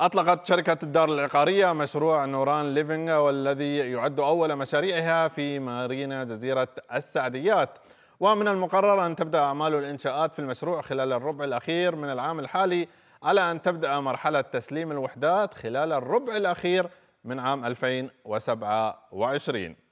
أطلقت شركة الدار العقارية مشروع نوران ليفينغ والذي يعد أول مشاريعها في مارينا جزيرة السعديات ومن المقرر أن تبدأ أعمال الإنشاءات في المشروع خلال الربع الأخير من العام الحالي على أن تبدأ مرحلة تسليم الوحدات خلال الربع الأخير من عام 2027